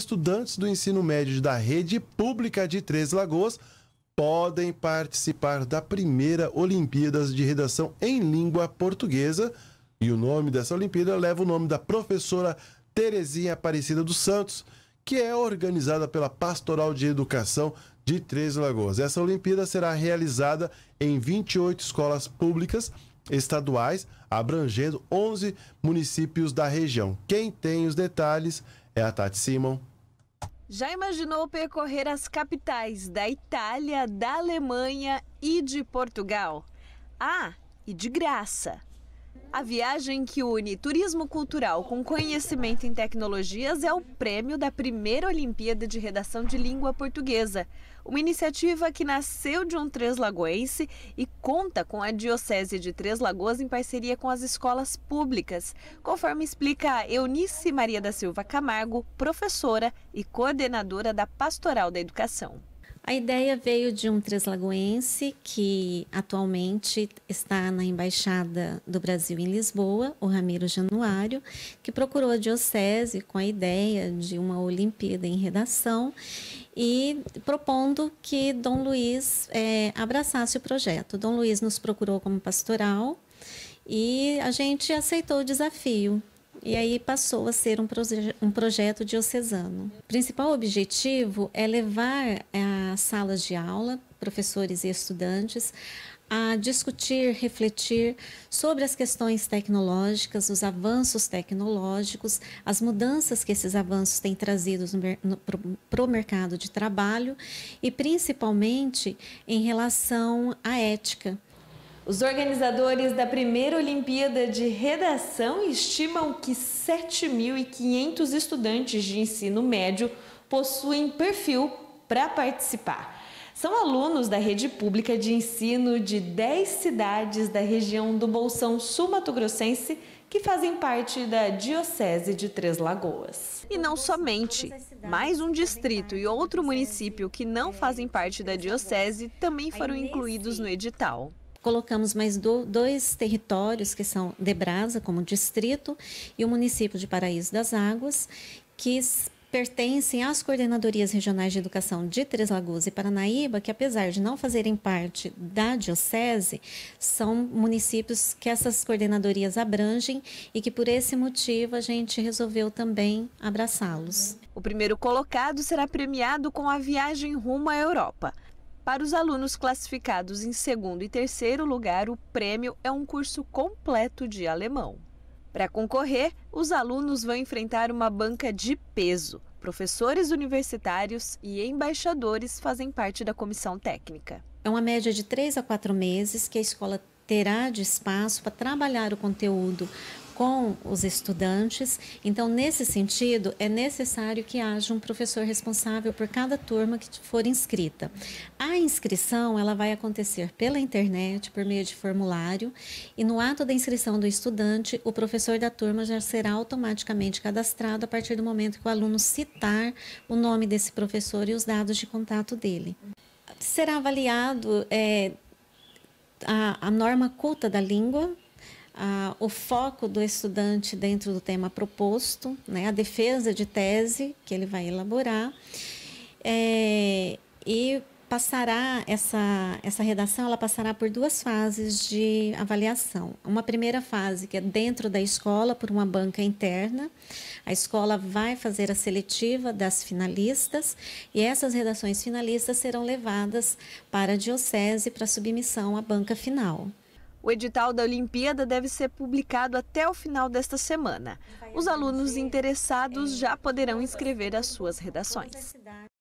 estudantes do ensino médio da rede pública de Três Lagoas podem participar da primeira Olimpíadas de Redação em Língua Portuguesa. E o nome dessa Olimpíada leva o nome da professora Terezinha Aparecida dos Santos, que é organizada pela Pastoral de Educação de Três Lagoas. Essa Olimpíada será realizada em 28 escolas públicas estaduais, abrangendo 11 municípios da região. Quem tem os detalhes é a Tati Simon. Já imaginou percorrer as capitais da Itália, da Alemanha e de Portugal? Ah, e de graça! A viagem que une turismo cultural com conhecimento em tecnologias é o prêmio da primeira Olimpíada de Redação de Língua Portuguesa, uma iniciativa que nasceu de um Três Lagoense e conta com a Diocese de Três Lagoas em parceria com as escolas públicas, conforme explica Eunice Maria da Silva Camargo, professora e coordenadora da Pastoral da Educação a ideia veio de um translagoense que atualmente está na Embaixada do Brasil em Lisboa, o Ramiro Januário, que procurou a Diocese com a ideia de uma Olimpíada em redação e propondo que Dom Luiz é, abraçasse o projeto. Dom Luiz nos procurou como pastoral e a gente aceitou o desafio e aí passou a ser um, proje um projeto diocesano. O principal objetivo é levar eh, as salas de aula, professores e estudantes, a discutir, refletir sobre as questões tecnológicas, os avanços tecnológicos, as mudanças que esses avanços têm trazido para o mercado de trabalho e, principalmente, em relação à ética os organizadores da primeira Olimpíada de Redação estimam que 7.500 estudantes de ensino médio possuem perfil para participar. São alunos da rede pública de ensino de 10 cidades da região do Bolsão Sul-Mato-Grossense que fazem parte da Diocese de Três Lagoas. E não somente. Mais um distrito e outro município que não fazem parte da Diocese também foram incluídos no edital colocamos mais do, dois territórios, que são Debrasa, como distrito, e o município de Paraíso das Águas, que pertencem às coordenadorias regionais de educação de Três Lagoas e Paranaíba, que apesar de não fazerem parte da diocese, são municípios que essas coordenadorias abrangem e que por esse motivo a gente resolveu também abraçá-los. O primeiro colocado será premiado com a viagem rumo à Europa. Para os alunos classificados em segundo e terceiro lugar, o prêmio é um curso completo de alemão. Para concorrer, os alunos vão enfrentar uma banca de peso. Professores universitários e embaixadores fazem parte da comissão técnica. É uma média de três a quatro meses que a escola terá de espaço para trabalhar o conteúdo com os estudantes. Então, nesse sentido, é necessário que haja um professor responsável por cada turma que for inscrita. A inscrição ela vai acontecer pela internet, por meio de formulário, e no ato da inscrição do estudante, o professor da turma já será automaticamente cadastrado a partir do momento que o aluno citar o nome desse professor e os dados de contato dele. Será avaliado é, a, a norma culta da língua, ah, o foco do estudante dentro do tema proposto, né, a defesa de tese que ele vai elaborar, é, e passará essa, essa redação, ela passará por duas fases de avaliação. Uma primeira fase que é dentro da escola, por uma banca interna. A escola vai fazer a seletiva das finalistas e essas redações finalistas serão levadas para a diocese para submissão à banca final. O edital da Olimpíada deve ser publicado até o final desta semana. Os alunos interessados já poderão escrever as suas redações.